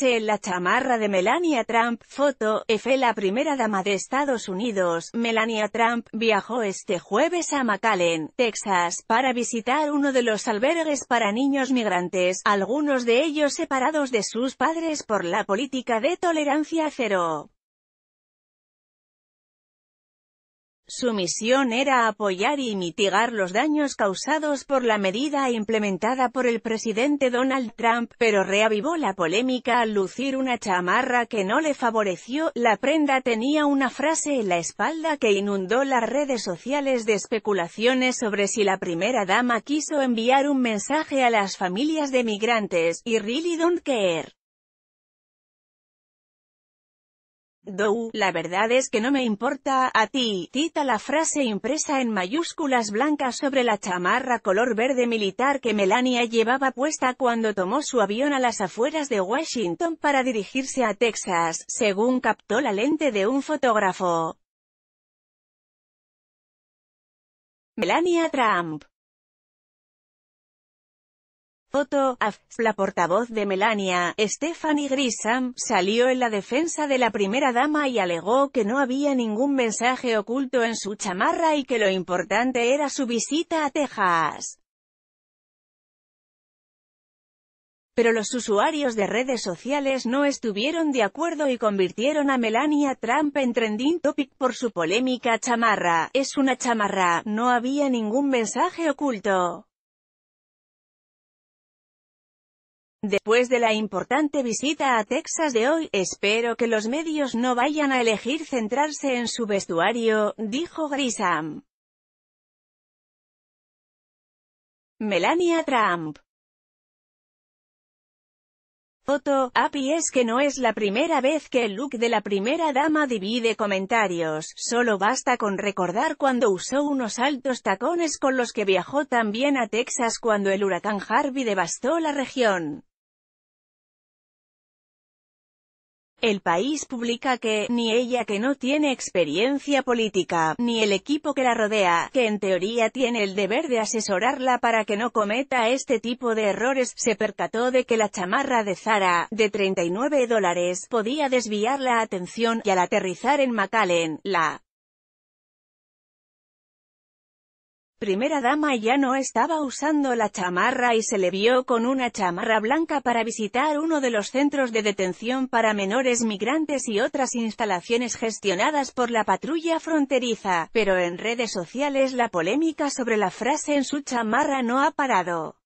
en la chamarra de Melania Trump, foto, F. La primera dama de Estados Unidos, Melania Trump, viajó este jueves a McAllen, Texas, para visitar uno de los albergues para niños migrantes, algunos de ellos separados de sus padres por la política de tolerancia cero. Su misión era apoyar y mitigar los daños causados por la medida implementada por el presidente Donald Trump, pero reavivó la polémica al lucir una chamarra que no le favoreció. La prenda tenía una frase en la espalda que inundó las redes sociales de especulaciones sobre si la primera dama quiso enviar un mensaje a las familias de migrantes, y really don't care. Dou, la verdad es que no me importa, a ti, tita la frase impresa en mayúsculas blancas sobre la chamarra color verde militar que Melania llevaba puesta cuando tomó su avión a las afueras de Washington para dirigirse a Texas, según captó la lente de un fotógrafo. Melania Trump Foto, la portavoz de Melania, Stephanie Grisham, salió en la defensa de la primera dama y alegó que no había ningún mensaje oculto en su chamarra y que lo importante era su visita a Texas. Pero los usuarios de redes sociales no estuvieron de acuerdo y convirtieron a Melania Trump en trending topic por su polémica chamarra. Es una chamarra, no había ningún mensaje oculto. Después de la importante visita a Texas de hoy, espero que los medios no vayan a elegir centrarse en su vestuario, dijo Grisham. Melania Trump Foto, API es que no es la primera vez que el look de la primera dama divide comentarios, solo basta con recordar cuando usó unos altos tacones con los que viajó también a Texas cuando el huracán Harvey devastó la región. El país publica que, ni ella que no tiene experiencia política, ni el equipo que la rodea, que en teoría tiene el deber de asesorarla para que no cometa este tipo de errores, se percató de que la chamarra de Zara, de 39 dólares, podía desviar la atención, y al aterrizar en McAllen, la primera dama ya no estaba usando la chamarra y se le vio con una chamarra blanca para visitar uno de los centros de detención para menores migrantes y otras instalaciones gestionadas por la patrulla fronteriza, pero en redes sociales la polémica sobre la frase en su chamarra no ha parado.